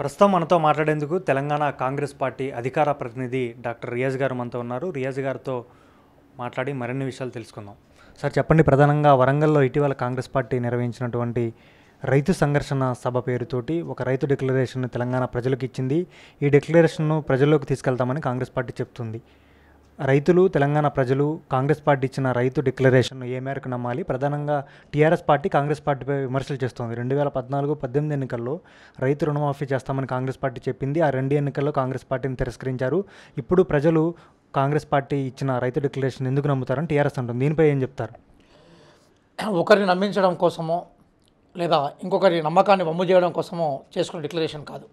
ప్రస్తుతం మనతో మాట్లాడేందుకు తెలంగాణ కాంగ్రెస్ పార్టీ అధికార ప్రతినిధి డాక్టర్ రియాజ్ గారు మనతో ఉన్నారు రియాజ్ గారితో మాట్లాడి మరిన్ని విషయాలు తెలుసుకుందాం సార్ చెప్పండి ప్రధానంగా వరంగల్లో ఇటీవల కాంగ్రెస్ పార్టీ నిర్వహించినటువంటి రైతు సంఘర్షణ సభ పేరుతోటి ఒక రైతు డిక్లరేషన్ తెలంగాణ ప్రజలకు ఇచ్చింది ఈ డిక్లరేషన్ను ప్రజల్లోకి తీసుకెళ్తామని కాంగ్రెస్ పార్టీ చెప్తుంది రైతులు తెలంగాణ ప్రజలు కాంగ్రెస్ పార్టీ ఇచ్చిన రైతు డిక్లరేషన్ ఏ మేరకు నమ్మాలి ప్రధానంగా టీఆర్ఎస్ పార్టీ కాంగ్రెస్ పార్టీపై విమర్శలు చేస్తోంది రెండు వేల పద్నాలుగు పద్దెనిమిది ఎన్నికల్లో రైతు రుణమాఫీ చేస్తామని కాంగ్రెస్ పార్టీ చెప్పింది ఆ రెండు ఎన్నికల్లో కాంగ్రెస్ పార్టీని తిరస్కరించారు ఇప్పుడు ప్రజలు కాంగ్రెస్ పార్టీ ఇచ్చిన రైతు డిక్లరేషన్ ఎందుకు నమ్ముతారని టీఆర్ఎస్ అంటుంది దీనిపై ఏం చెప్తారు ఒకరిని నమ్మించడం కోసమో లేదా ఇంకొకరి నమ్మకాన్ని వమ్ము చేయడం కోసమో చేసుకున్న డిక్లరేషన్ కాదు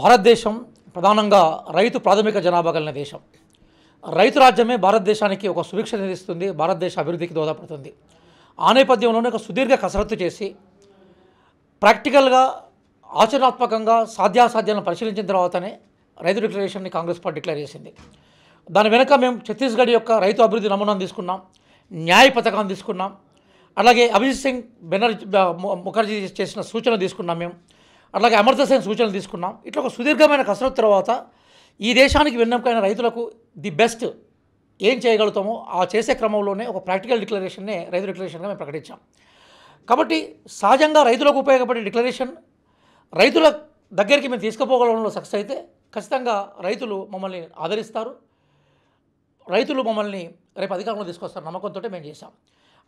భారతదేశం ప్రధానంగా రైతు ప్రాథమిక జనాభా కలిగిన దేశం రైతు రాజ్యమే భారతదేశానికి ఒక సుభిక్ష నిధిస్తుంది భారతదేశ అభివృద్ధికి దోహదపడుతుంది ఆ నేపథ్యంలోనే ఒక సుదీర్ఘ కసరత్తు చేసి ప్రాక్టికల్గా ఆచరణాత్మకంగా సాధ్యాసాధ్యాలను పరిశీలించిన తర్వాతనే రైతు డిక్లరేషన్ని కాంగ్రెస్ పార్టీ డిక్లేర్ చేసింది దాని వెనుక మేము ఛత్తీస్గఢ్ యొక్క రైతు అభివృద్ధి నమూనాను తీసుకున్నాం న్యాయ పథకాన్ని తీసుకున్నాం అలాగే అభిజిత్ సింగ్ బెనర్జీ ముఖర్జీ చేసిన సూచనలు తీసుకున్నాం మేము అలాగే అమర్త సేన్ సూచనలు తీసుకున్నాం ఇట్లా ఒక సుదీర్ఘమైన కసరత్తు తర్వాత ఈ దేశానికి విన్నపైన రైతులకు ది బెస్ట్ ఏం చేయగలుగుతామో ఆ చేసే క్రమంలోనే ఒక ప్రాక్టికల్ డిక్లరేషన్నే రైతు డిక్లరేషన్గా మేము ప్రకటించాం కాబట్టి సహజంగా రైతులకు ఉపయోగపడే డిక్లరేషన్ రైతుల దగ్గరికి మేము తీసుకుపోగలంలో సక్సెస్ అయితే ఖచ్చితంగా రైతులు మమ్మల్ని ఆదరిస్తారు రైతులు మమ్మల్ని రేపు అధికారంలో తీసుకొస్తారు నమ్మకంతో మేము చేశాం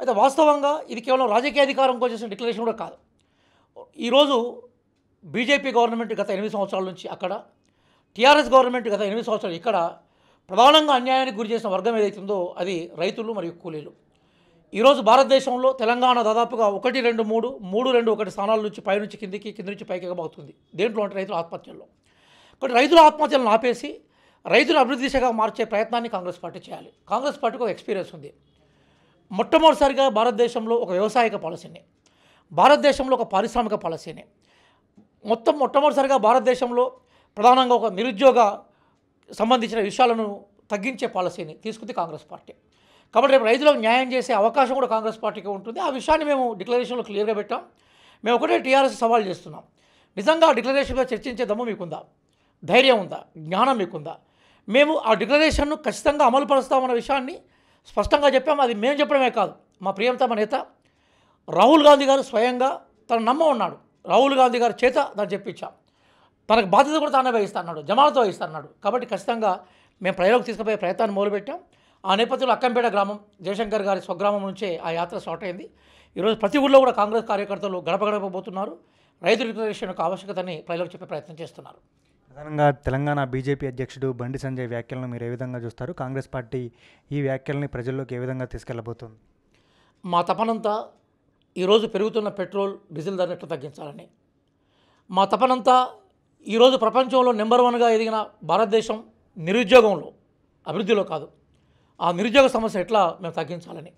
అయితే వాస్తవంగా ఇది కేవలం రాజకీయ అధికారం కోసం డిక్లరేషన్ కూడా కాదు ఈరోజు బీజేపీ గవర్నమెంట్ గత ఎనిమిది సంవత్సరాల నుంచి అక్కడ టీఆర్ఎస్ గవర్నమెంట్ గత ఎనిమిది సంవత్సరాలు ఇక్కడ ప్రధానంగా అన్యాయానికి గురి చేసిన వర్గం ఏదైతుందో అది రైతులు మరియు కూలీలు ఈరోజు భారతదేశంలో తెలంగాణ దాదాపుగా ఒకటి రెండు మూడు మూడు రెండు ఒకటి స్థానాల నుంచి పైనుంచి కిందికి కింది నుంచి పైకి ఎగబోతుంది దేంట్లో అంటే రైతుల ఆత్మహత్యల్లో కాబట్టి రైతుల ఆత్మహత్యలను ఆపేసి రైతుల అభివృద్ధి దిశగా మార్చే ప్రయత్నాన్ని కాంగ్రెస్ పార్టీ చేయాలి కాంగ్రెస్ పార్టీకి ఒక ఎక్స్పీరియన్స్ ఉంది మొట్టమొదటిసారిగా భారతదేశంలో ఒక వ్యవసాయక పాలసీని భారతదేశంలో ఒక పారిశ్రామిక పాలసీని మొత్తం మొట్టమొదటిసారిగా భారతదేశంలో ప్రధానంగా ఒక నిరుద్యోగ సంబంధించిన విషయాలను తగ్గించే పాలసీని తీసుకుంది కాంగ్రెస్ పార్టీ కాబట్టి రేపు రైతులకు న్యాయం చేసే అవకాశం కూడా కాంగ్రెస్ పార్టీకి ఉంటుంది ఆ విషయాన్ని మేము డిక్లరేషన్లో క్లియర్గా పెట్టాం మేము ఒకటే టీఆర్ఎస్ సవాల్ చేస్తున్నాం నిజంగా ఆ డిక్లరేషన్గా చర్చించే దమ్ము మీకుందా ధైర్యం ఉందా జ్ఞానం మీకుందా మేము ఆ డిక్లరేషన్ను ఖచ్చితంగా అమలు పరుస్తామన్న విషయాన్ని స్పష్టంగా చెప్పాం అది మేము చెప్పడమే కాదు మా ప్రియంతమ నేత రాహుల్ గాంధీ గారు స్వయంగా తన నమ్మ ఉన్నాడు రాహుల్ గాంధీ గారి చేత దాన్ని చెప్పించాం తనకు బాధ్యత కూడా తానే వహిస్తాడు జమాలతో వహిస్తాడు కాబట్టి ఖచ్చితంగా మేము ప్రజలకు తీసుకుపోయే ప్రయత్నాన్ని మొదలుపెట్టాం ఆ నేపథ్యంలో అక్కంపేట గ్రామం జయశంకర్ గారి స్వగ్రామం నుంచే ఆ యాత్ర స్టార్ట్ అయింది ఈరోజు ప్రతి ఊళ్ళో కూడా కాంగ్రెస్ కార్యకర్తలు గడప గడపబోతున్నారు రైతు రిజర్వేషన్ యొక్క ఆవశ్యకతని ప్రజలకు చెప్పే ప్రయత్నం చేస్తున్నారు ప్రధానంగా తెలంగాణ బీజేపీ అధ్యక్షుడు బండి సంజయ్ వ్యాఖ్యలను మీరు ఏ విధంగా చూస్తారు కాంగ్రెస్ పార్టీ ఈ వ్యాఖ్యలని ప్రజల్లోకి ఏ విధంగా తీసుకెళ్లబోతుంది మా తపనంతా ఈరోజు పెరుగుతున్న పెట్రోల్ డీజిల్ ఎట్లా తగ్గించాలని మా తపనంతా ఈరోజు ప్రపంచంలో నెంబర్ వన్గా ఎదిగిన భారతదేశం నిరుద్యోగంలో అభివృద్ధిలో కాదు ఆ నిరుద్యోగ సమస్య ఎట్లా మేము తగ్గించాలని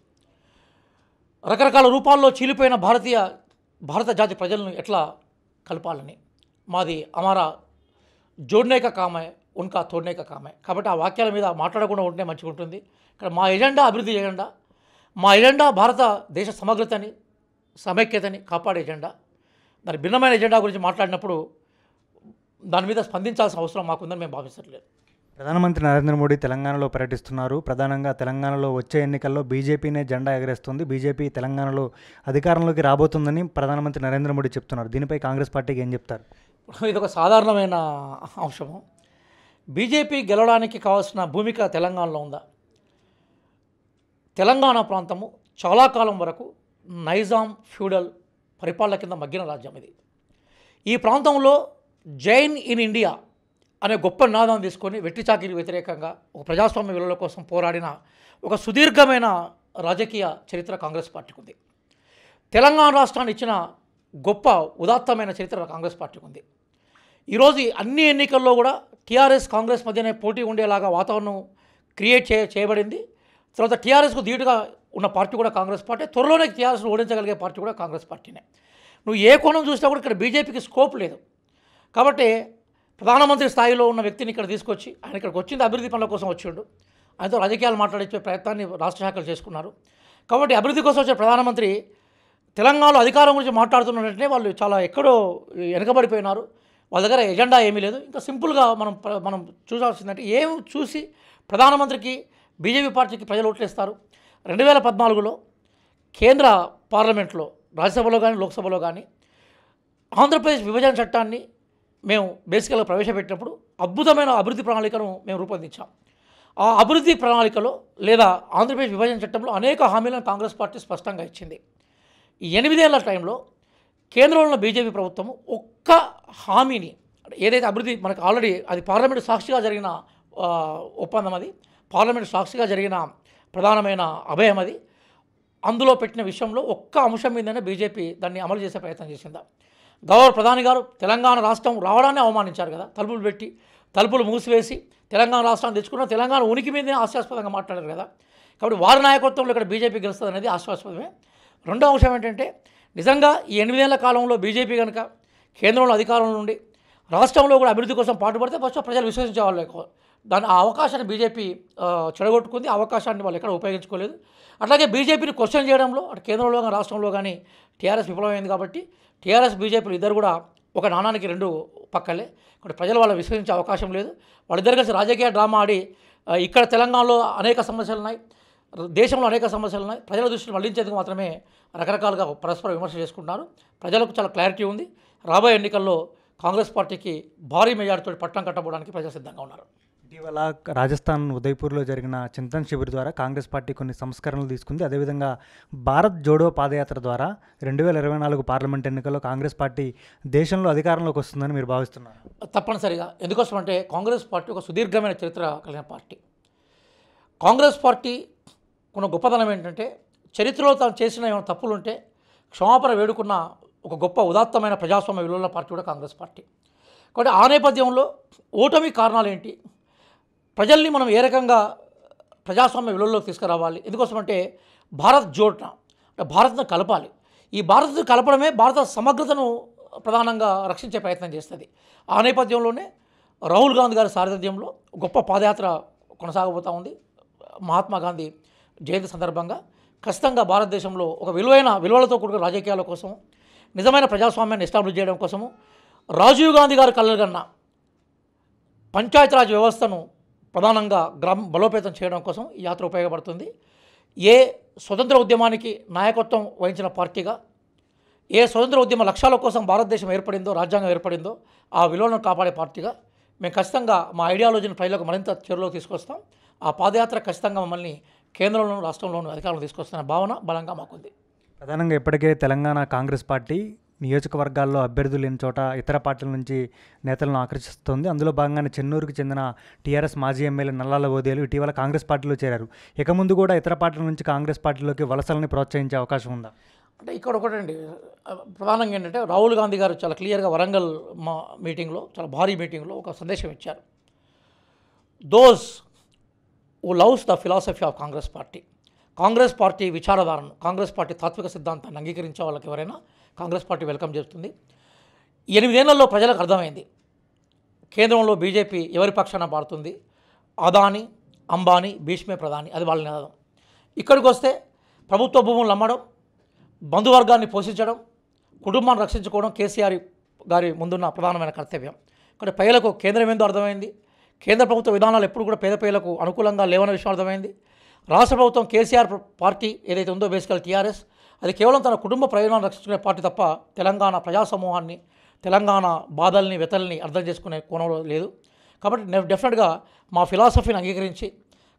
రకరకాల రూపాల్లో చీలిపోయిన భారతీయ భారత జాతి ప్రజలను ఎట్లా కలపాలని మాది అమారా జోడ్నేక కామే ఉన్కా తోడ్నేక కామే కాబట్టి ఆ వాక్యాల మీద మాట్లాడకుండా ఉంటే మంచిగా ఉంటుంది ఇక్కడ మా ఎజెండా అభివృద్ధి ఎజెండా మా ఎజెండా భారత దేశ సమగ్రతని సమైక్యతని కాపాడే ఎజెండా దాని భిన్నమైన ఎజెండా గురించి మాట్లాడినప్పుడు దాని మీద స్పందించాల్సిన అవసరం మాకుందని మేము భావించట్లేదు ప్రధానమంత్రి నరేంద్ర మోడీ తెలంగాణలో పర్యటిస్తున్నారు ప్రధానంగా తెలంగాణలో వచ్చే ఎన్నికల్లో బీజేపీనే జెండా ఎగరేస్తుంది బీజేపీ తెలంగాణలో అధికారంలోకి రాబోతుందని ప్రధానమంత్రి నరేంద్ర మోడీ చెప్తున్నారు దీనిపై కాంగ్రెస్ పార్టీకి ఏం చెప్తారు ఇది ఒక సాధారణమైన అంశము బీజేపీ గెలవడానికి కావాల్సిన భూమిక తెలంగాణలో ఉందా తెలంగాణ ప్రాంతము చాలా కాలం వరకు నైజాం ఫ్యూడల్ పరిపాలన కింద మగ్గిన రాజ్యం ఇది ఈ ప్రాంతంలో జైన్ ఇన్ ఇండియా అనే గొప్ప నాదం తీసుకొని వెట్టి చాకిరి వ్యతిరేకంగా ఒక ప్రజాస్వామ్య విలువల కోసం పోరాడిన ఒక సుదీర్ఘమైన రాజకీయ చరిత్ర కాంగ్రెస్ పార్టీకి ఉంది తెలంగాణ రాష్ట్రాన్ని ఇచ్చిన గొప్ప ఉదాత్తమైన చరిత్ర కాంగ్రెస్ పార్టీకి ఉంది ఈరోజు అన్ని ఎన్నికల్లో కూడా టీఆర్ఎస్ కాంగ్రెస్ మధ్యనే పోటీ ఉండేలాగా వాతావరణం క్రియేట్ చే చేయబడింది తర్వాత టీఆర్ఎస్కు ధీటుగా ఉన్న పార్టీ కూడా కాంగ్రెస్ పార్టీ త్వరలోనే టీఆర్ఎస్ ఓడించగలిగే పార్టీ కూడా కాంగ్రెస్ పార్టీనే నువ్వు ఏ కోణం చూసినా కూడా ఇక్కడ బీజేపీకి స్కోప్ లేదు కాబట్టి ప్రధానమంత్రి స్థాయిలో ఉన్న వ్యక్తిని ఇక్కడ తీసుకొచ్చి ఆయన ఇక్కడికి వచ్చింది అభివృద్ధి పనుల కోసం వచ్చిండు ఆయనతో రాజకీయాలు మాట్లాడించే ప్రయత్నాన్ని రాష్ట్ర శాఖలు చేసుకున్నారు కాబట్టి అభివృద్ధి కోసం వచ్చిన ప్రధానమంత్రి తెలంగాణలో అధికారం గురించి మాట్లాడుతున్నట్టే వాళ్ళు చాలా ఎక్కడో వెనకబడిపోయినారు వాళ్ళ దగ్గర ఎజెండా ఏమీ లేదు ఇంకా సింపుల్గా మనం మనం చూసాల్సిందంటే ఏం చూసి ప్రధానమంత్రికి బీజేపీ పార్టీకి ప్రజలు ఓట్లేస్తారు రెండు వేల పద్నాలుగులో కేంద్ర పార్లమెంట్లో రాజ్యసభలో కానీ లోక్సభలో కానీ ఆంధ్రప్రదేశ్ విభజన చట్టాన్ని మేము బేసికల్గా ప్రవేశపెట్టినప్పుడు అద్భుతమైన అభివృద్ధి ప్రణాళికను మేము రూపొందించాం ఆ అభివృద్ధి ప్రణాళికలో లేదా ఆంధ్రప్రదేశ్ విభజన చట్టంలో అనేక హామీలను కాంగ్రెస్ పార్టీ స్పష్టంగా ఇచ్చింది ఈ ఎనిమిదేళ్ల టైంలో కేంద్రంలో ఉన్న బీజేపీ ప్రభుత్వం ఒక్క హామీని ఏదైతే అభివృద్ధి మనకు ఆల్రెడీ అది పార్లమెంట్ సాక్షిగా జరిగిన ఒప్పందం అది పార్లమెంట్ సాక్షిగా జరిగిన ప్రధానమైన అభయం అది అందులో పెట్టిన విషయంలో ఒక్క అంశం మీదనే బీజేపీ దాన్ని అమలు చేసే ప్రయత్నం చేసిందా గౌరవ ప్రధాని గారు తెలంగాణ రాష్ట్రం రావడాన్ని అవమానించారు కదా తలుపులు పెట్టి తలుపులు మూసివేసి తెలంగాణ రాష్ట్రాన్ని తెచ్చుకున్న తెలంగాణ ఉనికి మీదనే ఆశ్వాస్పదంగా మాట్లాడారు కదా కాబట్టి వారి నాయకత్వంలో ఇక్కడ బీజేపీ గెలుస్తుంది అనేది ఆశ్వాస్పదమే రెండో అంశం ఏంటంటే నిజంగా ఈ ఎనిమిదేళ్ల కాలంలో బీజేపీ కనుక కేంద్రంలో అధికారంలో నుండి రాష్ట్రంలో కూడా అభివృద్ధి కోసం పాటుపడితే ఫస్ట్ ప్రజలు విశ్వసించే వాళ్ళు దాని ఆ అవకాశాన్ని బీజేపీ చెడగొట్టుకుంది అవకాశాన్ని వాళ్ళు ఎక్కడ ఉపయోగించుకోలేదు అట్లాగే బీజేపీని క్వశ్చన్ చేయడంలో అటు కేంద్రంలో కానీ రాష్ట్రంలో కానీ టీఆర్ఎస్ విఫలమైంది కాబట్టి టీఆర్ఎస్ బీజేపీలు ఇద్దరు కూడా ఒక నాణానికి రెండు పక్కలే ఇక్కడ ప్రజలు వాళ్ళు విశ్వసించే అవకాశం లేదు వాళ్ళిద్దరు కలిసి రాజకీయ డ్రామా ఆడి ఇక్కడ తెలంగాణలో అనేక సమస్యలు ఉన్నాయి దేశంలో అనేక సమస్యలు ఉన్నాయి ప్రజల దృష్టిని మళ్లించేందుకు మాత్రమే రకరకాలుగా పరస్పర విమర్శ చేసుకుంటున్నారు ప్రజలకు చాలా క్లారిటీ ఉంది రాబోయే ఎన్నికల్లో కాంగ్రెస్ పార్టీకి భారీ మెజార్టీతో పట్టం కట్టబోవడానికి ప్రజలు సిద్ధంగా ఉన్నారు ఇటీవల రాజస్థాన్ ఉదయ్పూర్లో జరిగిన చింతన్ శిబిర్ ద్వారా కాంగ్రెస్ పార్టీ కొన్ని సంస్కరణలు తీసుకుంది అదేవిధంగా భారత్ జోడో పాదయాత్ర ద్వారా రెండు వేల ఇరవై నాలుగు పార్లమెంట్ ఎన్నికల్లో కాంగ్రెస్ పార్టీ దేశంలో అధికారంలోకి వస్తుందని మీరు భావిస్తున్నారు తప్పనిసరిగా ఎందుకోసం అంటే కాంగ్రెస్ పార్టీ ఒక సుదీర్ఘమైన చరిత్ర కలిగిన పార్టీ కాంగ్రెస్ పార్టీ కొన్ని గొప్పతనం ఏంటంటే చరిత్రలో తాను చేసిన ఏమైనా తప్పులుంటే క్షమాపణ వేడుకున్న ఒక గొప్ప ఉదాత్తమైన ప్రజాస్వామ్య విలువల పార్టీ కూడా కాంగ్రెస్ పార్టీ కాబట్టి ఆ నేపథ్యంలో ఓటమి కారణాలు ఏంటి ప్రజల్ని మనం ఏ రకంగా ప్రజాస్వామ్య విలువలోకి తీసుకురావాలి ఎందుకోసమంటే భారత్ జోట్న అంటే భారత్ను కలపాలి ఈ భారత్ను కలపడమే భారత సమగ్రతను ప్రధానంగా రక్షించే ప్రయత్నం చేస్తుంది ఆ నేపథ్యంలోనే రాహుల్ గాంధీ గారి సారథ్యంలో గొప్ప పాదయాత్ర కొనసాగబోతూ ఉంది మహాత్మా గాంధీ జయంతి సందర్భంగా ఖచ్చితంగా భారతదేశంలో ఒక విలువైన విలువలతో కూడిన రాజకీయాల కోసం నిజమైన ప్రజాస్వామ్యాన్ని ఎస్టాబ్లిష్ చేయడం కోసము రాజీవ్ గాంధీ గారు కలగన్న పంచాయతీరాజ్ వ్యవస్థను ప్రధానంగా గ్రామం బలోపేతం చేయడం కోసం ఈ యాత్ర ఉపయోగపడుతుంది ఏ స్వతంత్ర ఉద్యమానికి నాయకత్వం వహించిన పార్టీగా ఏ స్వతంత్ర ఉద్యమ లక్ష్యాల కోసం భారతదేశం ఏర్పడిందో రాజ్యాంగం ఏర్పడిందో ఆ విలువలను కాపాడే పార్టీగా మేము ఖచ్చితంగా మా ఐడియాలజీని ప్రజలకు మరింత చర్యలోకి తీసుకొస్తాం ఆ పాదయాత్ర ఖచ్చితంగా మమ్మల్ని కేంద్రంలోనూ రాష్ట్రంలోనూ అధికారంలో తీసుకొస్తున్న భావన బలంగా మాకుంది ప్రధానంగా ఇప్పటికే తెలంగాణ కాంగ్రెస్ పార్టీ నియోజకవర్గాల్లో అభ్యర్థులు లేని చోట ఇతర పార్టీల నుంచి నేతలను ఆకర్షిస్తోంది అందులో భాగంగానే చెన్నూరుకు చెందిన టీఆర్ఎస్ మాజీ ఎమ్మెల్యే నల్లాల ఓదేలు ఇటీవల కాంగ్రెస్ పార్టీలో చేరారు ఇక ముందు కూడా ఇతర పార్టీల నుంచి కాంగ్రెస్ పార్టీలోకి వలసలని ప్రోత్సహించే అవకాశం ఉందా అంటే ఇక్కడ ఒకటండి ప్రధానంగా ఏంటంటే రాహుల్ గాంధీ గారు చాలా క్లియర్గా వరంగల్ మా మీటింగ్లో చాలా భారీ మీటింగ్లో ఒక సందేశం ఇచ్చారు those who loves the philosophy of Congress party Congress party విచారధారను కాంగ్రెస్ పార్టీ తాత్విక సిద్ధాంతాన్ని అంగీకరించే వాళ్ళకి ఎవరైనా కాంగ్రెస్ పార్టీ వెల్కమ్ చేస్తుంది ఎనిమిదేళ్లలో ప్రజలకు అర్థమైంది కేంద్రంలో బీజేపీ ఎవరి పక్షాన పాడుతుంది అదాని అంబానీ భీష్మే ప్రధాని అది వాళ్ళ నినాదం ఇక్కడికి వస్తే ప్రభుత్వ భూములు నమ్మడం బంధువర్గాన్ని పోషించడం కుటుంబాన్ని రక్షించుకోవడం కేసీఆర్ గారి ముందున్న ప్రధానమైన కర్తవ్యం కానీ పేదలకు కేంద్రం ఏందో అర్థమైంది కేంద్ర ప్రభుత్వ విధానాలు ఎప్పుడు కూడా పేద పేదలకు అనుకూలంగా లేవన్న విషయం అర్థమైంది రాష్ట్ర ప్రభుత్వం కేసీఆర్ పార్టీ ఏదైతే ఉందో బేసికల్ టీఆర్ఎస్ అది కేవలం తన కుటుంబ ప్రయోజనాలను రక్షించుకునే పార్టీ తప్ప తెలంగాణ ప్రజా సమూహాన్ని తెలంగాణ బాధల్ని వెతల్ని అర్థం చేసుకునే కోణంలో లేదు కాబట్టి డెఫినెట్గా మా ఫిలాసఫీని అంగీకరించి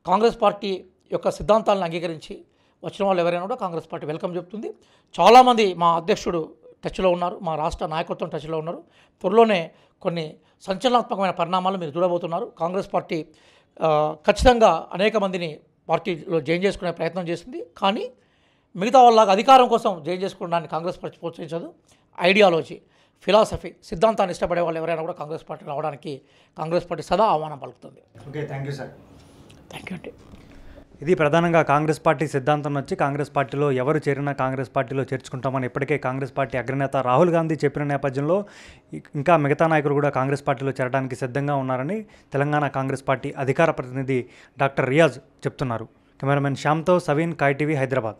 కాంగ్రెస్ పార్టీ యొక్క సిద్ధాంతాలను అంగీకరించి వచ్చిన వాళ్ళు ఎవరైనా కూడా కాంగ్రెస్ పార్టీ వెల్కమ్ చెప్తుంది చాలామంది మా అధ్యక్షుడు టచ్లో ఉన్నారు మా రాష్ట్ర నాయకత్వం టచ్లో ఉన్నారు త్వరలోనే కొన్ని సంచలనాత్మకమైన పరిణామాలు మీరు చూడబోతున్నారు కాంగ్రెస్ పార్టీ ఖచ్చితంగా అనేక మందిని పార్టీలో జాయిన్ చేసుకునే ప్రయత్నం చేసింది కానీ మిగతా వాళ్ళకి అధికారం కోసం జయం చేసుకోవడానికి కాంగ్రెస్ పార్టీ ప్రోత్సహించదు ఐడియాలజీ ఫిలాసఫీ సిద్ధాంతాన్ని ఇష్టపడే వాళ్ళు ఎవరైనా కూడా కాంగ్రెస్ పార్టీ రావడానికి కాంగ్రెస్ పార్టీ సదా ఆహ్వానం పలుకుతుంది okay thank you sir thank you అండి ఇది ప్రధానంగా కాంగ్రెస్ పార్టీ సిద్ధాంతం వచ్చి కాంగ్రెస్ పార్టీలో ఎవరు చేరినా కాంగ్రెస్ పార్టీలో చేర్చుకుంటామని ఇప్పటికే కాంగ్రెస్ పార్టీ అగ్రనేత రాహుల్ గాంధీ చెప్పిన నేపథ్యంలో ఇంకా మిగతా నాయకులు కూడా కాంగ్రెస్ పార్టీలో చేరడానికి సిద్ధంగా ఉన్నారని తెలంగాణ కాంగ్రెస్ పార్టీ అధికార ప్రతినిధి డాక్టర్ రియాజ్ చెప్తున్నారు కెమెరామెన్ శ్యామ్తో సవీన్ కాయ్ టీవీ హైదరాబాద్